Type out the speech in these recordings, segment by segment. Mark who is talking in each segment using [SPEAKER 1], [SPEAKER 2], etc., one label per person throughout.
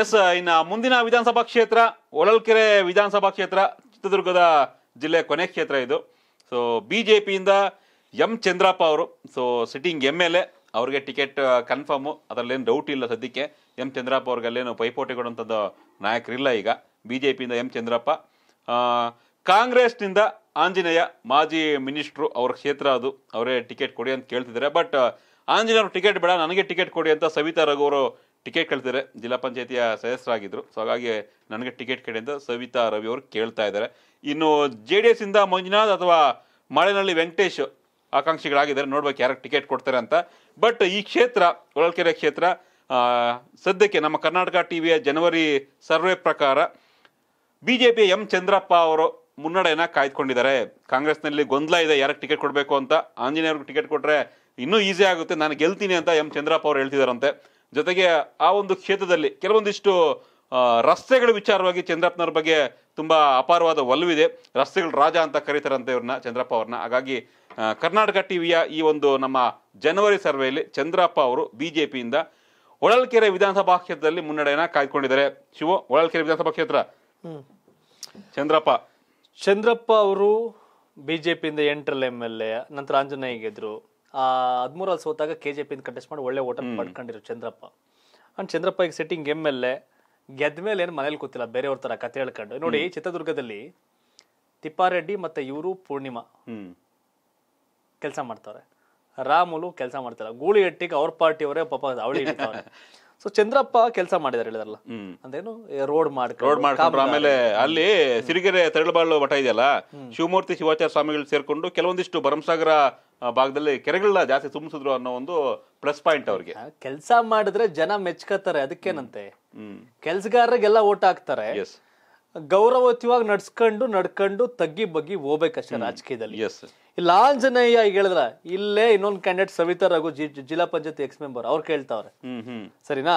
[SPEAKER 1] S ಇನ್ನು ಮುಂದಿನ ವಿಧಾನಸಭಾ ಕ್ಷೇತ್ರ ಹೊಳಲ್ಕೆರೆ ವಿಧಾನಸಭಾ ಕ್ಷೇತ್ರ ಚಿತ್ರದುರ್ಗದ ಜಿಲ್ಲೆ ಕೊನೆ ಕ್ಷೇತ್ರ ಇದು ಸೊ ಬಿ ಜೆ ಪಿಯಿಂದ ಎಂ ಚಂದ್ರಪ್ಪ ಅವರು so sitting M L A ಅವ್ರಿಗೆ ಟಿಕೆಟ್ ಕನ್ಫರ್ಮು ಅದರಲ್ಲೇನು ಡೌಟ್ ಇಲ್ಲ ಸದ್ಯಕ್ಕೆ ಎಂ ಚಂದ್ರಪ್ಪ ಅವ್ರಿಗೆ ಅಲ್ಲೇನು ಪೈಪೋಟಿ ಕೊಡುವಂಥದ್ದು ನಾಯಕರಿಲ್ಲ ಈಗ ಬಿ ಜೆ ಪಿಯಿಂದ ಎಂ ಚಂದ್ರಪ್ಪ ಕಾಂಗ್ರೆಸ್ನಿಂದ ಆಂಜನೇಯ ಮಾಜಿ ಮಿನಿಸ್ಟ್ರು ಅವ್ರ ಕ್ಷೇತ್ರ ಅದು ಅವರೇ ಟಿಕೆಟ್ ಕೊಡಿ ಅಂತ ಕೇಳ್ತಿದ್ದಾರೆ ಬಟ್ ಆಂಜನೇಯರು ಟಿಕೆಟ್ ಬೇಡ ನನಗೆ ಟಿಕೆಟ್ ಕೊಡಿ ಅಂತ ಸವಿತಾ ರಘು ಅವರು ಟಿಕೆಟ್ ಕೇಳ್ತಾರೆ ಜಿಲ್ಲಾ ಪಂಚಾಯತಿಯ ಸದಸ್ಯರಾಗಿದ್ದರು ಸೊ ಹಾಗಾಗಿ ನನಗೆ ಟಿಕೆಟ್ ಕೇಳಿ ಅಂತ ಸವಿತಾ ರವಿ ಅವರು ಕೇಳ್ತಾ ಇದ್ದಾರೆ ಇನ್ನು ಜೆ ಡಿ ಎಸ್ ಇಂದ ಮಂಜುನಾಥ್ ಅಥವಾ ಮಳೆನಹಳ್ಳಿ ವೆಂಕಟೇಶ್ ಆಕಾಂಕ್ಷಿಗಳಾಗಿದ್ದಾರೆ ನೋಡ್ಬೇಕು ಯಾರಿಗೆ ಟಿಕೆಟ್ ಕೊಡ್ತಾರೆ ಅಂತ ಬಟ್ ಈ ಕ್ಷೇತ್ರ ಹೊಳಲ್ಕೆರೆ ಕ್ಷೇತ್ರ ಸದ್ಯಕ್ಕೆ ನಮ್ಮ ಕರ್ನಾಟಕ ಟಿ ವಿಯ ಜನವರಿ ಸರ್ವೆ ಪ್ರಕಾರ B J P M Chandrappa ಅವರು ಮುನ್ನಡೆಯನ್ನು ಕಾಯ್ದುಕೊಂಡಿದ್ದಾರೆ ಕಾಂಗ್ರೆಸ್ನಲ್ಲಿ ಗೊಂದಲ ಇದೆ ಯಾರಿಗೆ ಟಿಕೆಟ್ ಕೊಡಬೇಕು ಅಂತ ಆಂಜನೇಯವ್ರಿಗೆ ಟಿಕೆಟ್ ಕೊಟ್ಟರೆ ಇನ್ನೂ ಈಸಿ ಆಗುತ್ತೆ ನಾನು ಗೆಲ್ತೀನಿ ಅಂತ ಎಂ ಚಂದ್ರಪ್ಪ ಅವರು ಹೇಳ್ತಿದ್ದಾರಂತೆ ಜೊತೆಗೆ ಆ ಒಂದು ಕ್ಷೇತ್ರದಲ್ಲಿ ಕೆಲವೊಂದಿಷ್ಟು ರಸ್ತೆಗಳ ವಿಚಾರವಾಗಿ ಚಂದ್ರಪ್ಪನವ್ರ ಬಗ್ಗೆ ತುಂಬ ಅಪಾರವಾದ ಒಲವಿದೆ ರಸ್ತೆಗಳ ರಾಜ ಅಂತ ಕರೀತಾರಂತೆ ಇವ್ರನ್ನ ಚಂದ್ರಪ್ಪ ಅವ್ರನ್ನ ಹಾಗಾಗಿ ಕರ್ನಾಟಕ ಟಿ ವಿಯ ಈ ಒಂದು ನಮ್ಮ ಜನವರಿ ಸರ್ವೆಯಲ್ಲಿ ಚಂದ್ರಪ್ಪ ಅವರು ಬಿ ಜೆ ಪಿಯಿಂದ ಹೊಳಲ್ಕೆರೆ ವಿಧಾನಸಭಾ ಕ್ಷೇತ್ರದಲ್ಲಿ ಮುನ್ನಡೆಯನ್ನ ಕಾಯ್ದುಕೊಂಡಿದ್ದಾರೆ ಶಿವ ಹೊಳಲ್ಕೆರೆ ವಿಧಾನಸಭಾ ಕ್ಷೇತ್ರ ಚಂದ್ರಪ್ಪ
[SPEAKER 2] ಚಂದ್ರಪ್ಪ ಅವರು ಬಿ ಜೆ ಪಿಯಿಂದ ಎಂಟರಲ್ಲಿ ಎಮ್ ಎಲ್ ಎ ನಂತರ ಆಂಜನೇಯ ಗೆದ್ರು ಹದಿಮೂರಲ್ಲಿ ಸೋತಾಗ ಕೆ ಜೆ ಪಿಯಿಂದ ಕಂಟೆಸ್ಟ್ ಮಾಡಿ ಒಳ್ಳೆ ಓಟ ಪಡ್ಕೊಂಡಿರು ಚಂದ್ರಪ್ಪ ಅಂಡ್ ಚಂದ್ರಪ್ಪ ಈಗ ಸೆಟ್ಟಿಂಗ್ ಎಮ್ ಎಲ್ ಎ ಗೆದ್ದ ಮೇಲೆ ಏನು ಮನೇಲಿ ಕೂತಿಲ್ಲ ಬೇರೆಯವ್ರ ಥರ ಕತೆ ಹೇಳ್ಕೊಂಡು ನೋಡಿ ಚಿತ್ರದುರ್ಗದಲ್ಲಿ ತಿಪ್ಪಾರೆಡ್ಡಿ ಮತ್ತು ಇವರು ಪೂರ್ಣಿಮಾ ಕೆಲಸ ಮಾಡ್ತಾರೆ ರಾಮುಲು ಕೆಲಸ ಮಾಡ್ತಾರೆ ಗೂಳಿಹಟ್ಟಿಗೆ ಅವ್ರ ಪಾರ್ಟಿಯವರೇ ಪಾಪ ಅವಳಿ ಸೊ ಚಂದ್ರಪ್ಪ ಕೆಲಸ ಮಾಡಿದಾರೆ ಹೇಳಿದಾರಲ್ಲ ಅಂದೇನು ರೋಡ್ ರೋಡ್ ಮಾಡ್ಕೊಂಡು ಆಮೇಲೆ ಅಲ್ಲಿ
[SPEAKER 1] ಸಿರಿಗೆರೆ ತೆರಳಬಾಳು ಮಠ ಇದೆಯಲ್ಲ ಶಿವಮೂರ್ತಿ ಶಿವಾಚಾರ್ಯ ಸ್ವಾಮಿಗಳು ಸೇರ್ಕೊಂಡು ಕೆಲವೊಂದಿಷ್ಟು ಭರಮಸಾಗರ ಭಾಗದಲ್ಲಿ ಕೆರೆಗಳನ್ನ ಜಾಸ್ತಿ ತುಂಬಿಸಿದ್ರು ಅನ್ನೋ ಒಂದು ಪ್ಲಸ್ ಪಾಯಿಂಟ್ ಅವ್ರಿಗೆ
[SPEAKER 2] ಕೆಲಸ ಮಾಡಿದ್ರೆ ಜನ ಮೆಚ್ಕೋತಾರೆ ಅದಕ್ಕೇನಂತೆ ಕೆಲ್ಸಗಾರರಿಗೆಲ್ಲ ಓಟ್ ಹಾಕ್ತಾರೆ ಗೌರವಯುತವಾಗಿ ನಡ್ಸ್ಕೊಂಡು ನಡ್ಕೊಂಡು ತಗ್ಗಿ ಬಗ್ಗಿ ಹೋಗ್ಬೇಕಷ್ಟೇ ರಾಜಕೀಯದಲ್ಲಿ ಆಂಜನೇಯ ಈಗ ಹೇಳಿದ್ರ ಇಲ್ಲೇ ಇನ್ನೊಂದು ಕ್ಯಾಂಡಿಡೇಟ್ ಸವಿತಾ ರಘು ಜಿಲ್ಲಾ ಪಂಚಾಯತ್ ಎಕ್ಸ್ ಮೆಂಬರ್ ಅವ್ರು ಕೇಳ್ತಾವ್ರೆ ಸರಿನಾ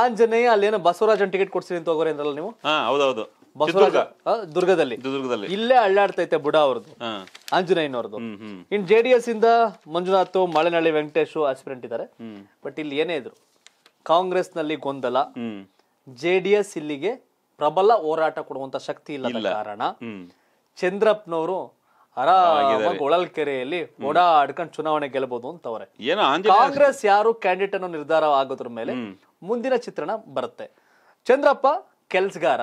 [SPEAKER 2] ಆಂಜನೇಯ ಅಲ್ಲೇನೋ ಬಸವರಾಜನ್ ಟಿಕೆಟ್ ಕೊಡ್ಸಿರಿ ಅಂತ ಅಂದ್ರಲ್ಲ ನೀವು
[SPEAKER 1] ಹೌದೌದು ದುರ್ಗದಲ್ಲಿ
[SPEAKER 2] ದುರ್ಗದಲ್ಲಿ ಇಲ್ಲೇ ಅಳ್ಳಾಡ್ತೈತೆ ಬುಡ ಅವ್ರದ್ದು ಆಂಜನೇಯನವ್ರದ್ದು ಇನ್ ಜೆ ಡಿ ಎಸ್ ಇಂದ ಮಂಜುನಾಥ್ ಮಳೆನಳ್ಳಿ ವೆಂಕಟೇಶ್ ಆಸ್ಪಿರೆಂಟ್ ಇದ್ದಾರೆ ಬಟ್ ಇಲ್ಲಿ ಏನೇ ಇದ್ರು ಕಾಂಗ್ರೆಸ್ ನಲ್ಲಿ ಗೊಂದಲ ಜೆ ಡಿ ಎಸ್ ಇಲ್ಲಿಗೆ ಪ್ರಬಲ ಹೋರಾಟ ಕೊಡುವಂತ ಶಕ್ತಿ ಇಲ್ಲದ ಕಾರಣ ಚಂದ್ರಪ್ಪನವರು ಆರಾಮಾಗಿ ಒಳಲ್ಕೆರೆಯಲ್ಲಿ ಓಡಾಡ್ಕೊಂಡು ಚುನಾವಣೆ ಗೆಲ್ಲಬಹುದು ಅಂತವ್ರೆ ಕಾಂಗ್ರೆಸ್ ಯಾರು ಕ್ಯಾಂಡಿಡೇಟ್ ಅನ್ನು ನಿರ್ಧಾರ ಆಗೋದ್ರ ಮೇಲೆ ಮುಂದಿನ ಚಿತ್ರಣ ಬರುತ್ತೆ ಚಂದ್ರಪ್ಪ ಕೆಲ್ಸಗಾರ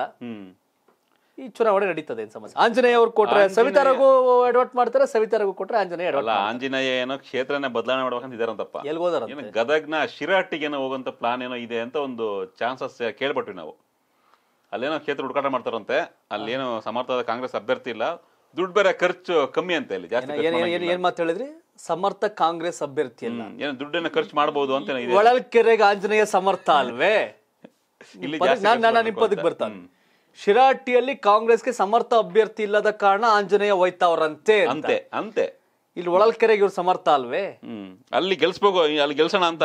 [SPEAKER 2] ಈ ಚುನಾವಣೆ ನಡೀತದೆ ಸಮಸ್ಯೆ ಆಂಜನೇಯ ಅವ್ರು ಕೊಟ್ರೆ ಸವಿತಾರಗೂ ಅಡ್ವರ್ಟ್ ಮಾಡ್ತಾರೆ ಸವಿತಾರಗೂ ಕೊಟ್ರೆ ಆಂಜನೇಯ ಅಲ್ಲ
[SPEAKER 1] ಆಂಜನೇಯ ಏನೋ ಕ್ಷೇತ್ರನೇ ಬದಲಾವಣೆ ಮಾಡ್ಬೇಕಂತ ಇದಾರಂತಪ್ಪ ಎಲ್ಗೋದಾರ ಏನು ಗದಗ್ನ ಏನೋ ಹೋಗುವಂತ ಪ್ಲಾನ್ ಏನೋ ಇದೆ ಅಂತ ಒಂದು ಚಾನ್ಸಸ್ ಕೇಳ್ಬಿಟ್ವಿ ನಾವು ಅಲ್ಲೇನೋ ಕ್ಷೇತ್ರ ಹುಡುಕಾಟ ಮಾಡ್ತಾರಂತೆ ಅಲ್ಲೇನೋ ಸಮರ್ಥವಾದ ಕಾಂಗ್ರೆಸ್ ಅಭ್ಯರ್ಥಿ ಇಲ್ಲ ದುಡ್ಡು ಬೇರೆ ಖರ್ಚು ಕಮ್ಮಿ ಅಂತ ಇಲ್ಲಿ ಜಾಸ್ತಿ ಏನ್
[SPEAKER 2] ಮಾತು ಹೇಳಿದ್ರಿ ಸಮರ್ಥ ಕಾಂಗ್ರೆಸ್ ಅಭ್ಯರ್ಥಿ
[SPEAKER 1] ಇಲ್ಲ ಏನೋ ದುಡ್ಡನ್ನ ಖರ್ಚು ಮಾಡಬಹುದು ಅಂತ
[SPEAKER 2] ಒಳಲ್ಕೆರೆಗೆ ಆಂಜನೇಯ ಸಮರ್ಥ ಅಲ್ವೇ
[SPEAKER 1] ಇಲ್ಲಿ ನಾನು ನಿಮ್ಮ ಬರ್ತಾನೆ
[SPEAKER 2] ಶಿರಾಟಿಯಲ್ಲಿ ಕಾಂಗ್ರೆಸ್ಗೆ ಸಮರ್ಥ ಅಭ್ಯರ್ಥಿ ಇಲ್ಲದ ಕಾರಣ ಆಂಜನೇಯ ಹೋಯ್ತವ್ರಂತೆ ಅಂತೆ ಅಂತೆ ಇಲ್ಲಿ ಒಳಲ್ಕೆರೆಗೆ ಇವ್ರು ಸಮರ್ಥ ಅಲ್ವೇ
[SPEAKER 1] ಹ್ಮ್ ಅಲ್ಲಿ ಗೆಲ್ಸ್ಬೇಕು ಅಲ್ಲಿ ಗೆಲ್ಸೋಣ ಅಂತ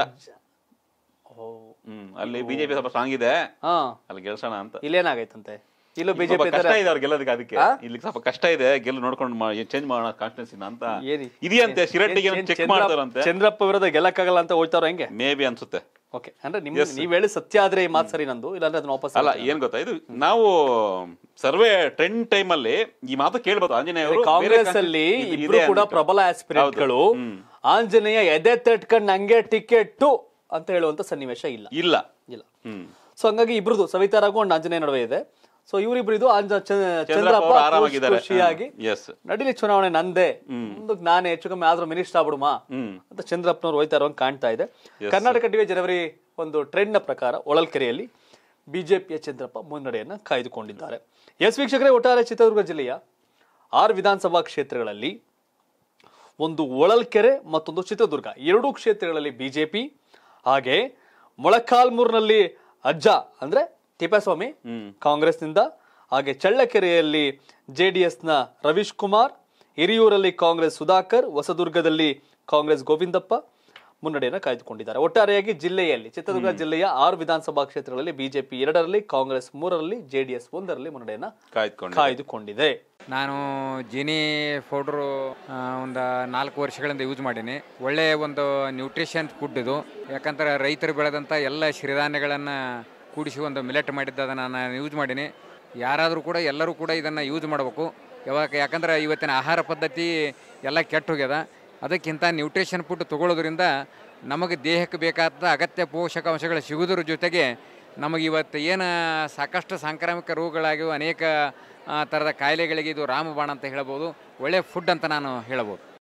[SPEAKER 1] ಹ್ಮ್ ಅಲ್ಲಿ ಬಿಜೆಪಿ ಸ್ವಲ್ಪ ಸ್ಟ್ರಾಂಗ್ ಇದೆ ಹಾ ಅಲ್ಲಿ ಗೆಲ್ಸೋಣ ಅಂತ
[SPEAKER 2] ಇಲ್ಲೇನಾಗೈತಂತೆ
[SPEAKER 1] ಇಲ್ಲಿ ಬಿಜೆಪಿ ಕಷ್ಟ ಇದೆ ಅವ್ರು ಗೆಲ್ಲೋದಕ್ಕೆ ಅದಕ್ಕೆ ಇಲ್ಲಿ ಸ್ವಲ್ಪ ಕಷ್ಟ ಇದೆ ಗೆಲ್ಲು ನೋಡ್ಕೊಂಡು ಚೇಂಜ್ ಮಾಡೋಣ ಕಾನ್ಸ್ಟಿಟ್ಯೂನ್ಸಿನ ಅಂತ ಇದೆಯಂತೆ ಶಿರಟ್ಟಿಗೆ ಚೆಕ್ ಮಾಡ್ತಾರಂತೆ ಚಂದ್ರಪ್ಪ ವಿರೋಧ ಗೆಲ್ಲಕ್ಕಾಗಲ್ಲ ಅಂತ ಹೋಗ್ತಾರ ಹೆಂಗೆ ಮೇ ಬಿ ಅನ್ಸುತ್ತೆ
[SPEAKER 2] ಓಕೆ ಅಂದ್ರೆ ನಿಮ್ಮ ನೀವು ಹೇಳಿ ಸತ್ಯ ಆದ್ರೆ ಈ ಮಾತು ಸರಿ ನಂದು
[SPEAKER 1] ಇಲ್ಲಾಂದ್ರೆ ಅದನ್ನ ವಾಪಸ್ ಅಲ್ಲ ಏನ್ ಗೊತ್ತಾ ಇದು ನಾವು ಸರ್ವೆ ಟ್ರೆಂಡ್ ಟೈಮ್ ಅಲ್ಲಿ ಈ ಮಾತು ಕೇಳ್ಬೋದು ಆಂಜನೇಯ ಕಾಂಗ್ರೆಸ್ ಅಲ್ಲಿ ಇಬ್ರು ಕೂಡ ಪ್ರಬಲ ಆಸ್ಪಿರೆಂಟ್ಗಳು
[SPEAKER 2] ಆಂಜನೇಯ ಎದೆ ತೆಟ್ಕಂಡ್ ನಂಗೆ ಟಿಕೆಟ್ ಅಂತ ಹೇಳುವಂತ ಸನ್ನಿವೇಶ ಇಲ್ಲ ಇಲ್ಲ ಇಲ್ಲ ಸೊ ಹಂಗಾಗಿ ಇಬ್ರದು ಸವಿತಾ ಒಂದು ಆಂಜನೇಯ ನಡುವೆ ಇದೆ ಸೊ ಚಂದ್ರಪ್ಪ ಖುಷಿಯಾಗಿ ನಡಿಲಿ ಚುನಾವಣೆ ನಂದೇ ಮುಂದಕ್ಕೆ ನಾನೇ ಹೆಚ್ಚು ಕಮ್ಮಿ ಆದ್ರೂ ಮಿನಿಸ್ಟರ್ ಆಗ್ಬಿಡುಮ ಅಂತ ಚಂದ್ರಪ್ಪನವ್ರು ಹೋಯ್ತಾ ಇರೋ ಕಾಣ್ತಾ ಇದೆ ಕರ್ನಾಟಕ ಟಿವಿ ಜನವರಿ ಒಂದು ಟ್ರೆಂಡ್ ನ ಪ್ರಕಾರ ಒಳಲ್ಕೆರೆಯಲ್ಲಿ ಬಿಜೆಪಿಯ ಚಂದ್ರಪ್ಪ ಮುನ್ನಡೆಯನ್ನ ಕಾಯ್ದುಕೊಂಡಿದ್ದಾರೆ ಎಸ್ ವೀಕ್ಷಕರೇ ಒಟ್ಟಾರೆ ಚಿತ್ರದುರ್ಗ ಜಿಲ್ಲೆಯ ಆರು ವಿಧಾನಸಭಾ ಕ್ಷೇತ್ರಗಳಲ್ಲಿ ಒಂದು ಒಳಲ್ಕೆರೆ ಮತ್ತೊಂದು ಚಿತ್ರದುರ್ಗ ಎರಡೂ ಕ್ಷೇತ್ರಗಳಲ್ಲಿ ಬಿಜೆಪಿ ಹಾಗೆ ಮೊಳಕಾಲ್ಮೂರಿನಲ್ಲಿ ಅಜ್ಜ ಅಂದ್ರೆ ತಿಪ್ಪೇಸ್ವಾಮಿ ಕಾಂಗ್ರೆಸ್ನಿಂದ ಹಾಗೆ ಚಳ್ಳಕೆರೆಯಲ್ಲಿ ಜೆ ಡಿ ಜೆಡಿಎಸ್ನ ರವೀಶ್ ಕುಮಾರ್ ಹಿರಿಯೂರಲ್ಲಿ ಕಾಂಗ್ರೆಸ್ ಸುಧಾಕರ್ ಹೊಸದುರ್ಗದಲ್ಲಿ ಕಾಂಗ್ರೆಸ್ ಗೋವಿಂದಪ್ಪ ಮುನ್ನಡೆಯನ್ನು ಕಾಯ್ದುಕೊಂಡಿದ್ದಾರೆ ಒಟ್ಟಾರೆಯಾಗಿ ಜಿಲ್ಲೆಯಲ್ಲಿ ಚಿತ್ರದುರ್ಗ ಜಿಲ್ಲೆಯ ಆರು ವಿಧಾನಸಭಾ ಕ್ಷೇತ್ರಗಳಲ್ಲಿ ಬಿಜೆಪಿ ಎರಡರಲ್ಲಿ ಕಾಂಗ್ರೆಸ್ ಮೂರರಲ್ಲಿ ಜೆಡಿಎಸ್ ಒಂದರಲ್ಲಿ ಮುನ್ನಡೆಯನ್ನು ಕಾಯ್ದುಕೊಂಡಿದೆ
[SPEAKER 1] ನಾನು ಜಿನಿ ಪೌಡ್ರು ಒಂದು ನಾಲ್ಕು ವರ್ಷಗಳಿಂದ ಯೂಸ್ ಮಾಡೀನಿ ಒಳ್ಳೆಯ ಒಂದು ನ್ಯೂಟ್ರಿಷನ್ ಫುಡ್ ಇದು ಯಾಕಂದ್ರೆ ರೈತರು ಬೆಳೆದಂಥ ಎಲ್ಲ ಸಿರಿಧಾನ್ಯಗಳನ್ನು ಕೂಡಿಸಿ ಒಂದು ಮಿಲೆಟ್ ಅದನ್ನು ನಾನು ಯೂಸ್ ಮಾಡೀನಿ ಯಾರಾದರೂ ಕೂಡ ಎಲ್ಲರೂ ಕೂಡ ಇದನ್ನು ಯೂಸ್ ಮಾಡಬೇಕು ಯಾವಾಗ ಯಾಕಂದರೆ ಇವತ್ತಿನ ಆಹಾರ ಪದ್ಧತಿ ಎಲ್ಲ ಕೆಟ್ಟು ಹೋಗ್ಯದ ಅದಕ್ಕಿಂತ ನ್ಯೂಟ್ರಿಷನ್ ಫುಡ್ ತೊಗೊಳ್ಳೋದ್ರಿಂದ ನಮಗೆ ದೇಹಕ್ಕೆ ಬೇಕಾದ ಅಗತ್ಯ ಪೋಷಕಾಂಶಗಳು ಸಿಗೋದ್ರ ಜೊತೆಗೆ ನಮಗೆ ಇವತ್ತು ಏನು ಸಾಕಷ್ಟು ಸಾಂಕ್ರಾಮಿಕ ರೋಗಗಳಾಗಿವೆ ಅನೇಕ ಥರದ ಕಾಯಿಲೆಗಳಿಗೆ ಇದು ರಾಮಬಾಣ ಅಂತ ಹೇಳ್ಬೋದು ಒಳ್ಳೆಯ ಫುಡ್ ಅಂತ ನಾನು ಹೇಳ್ಬೋದು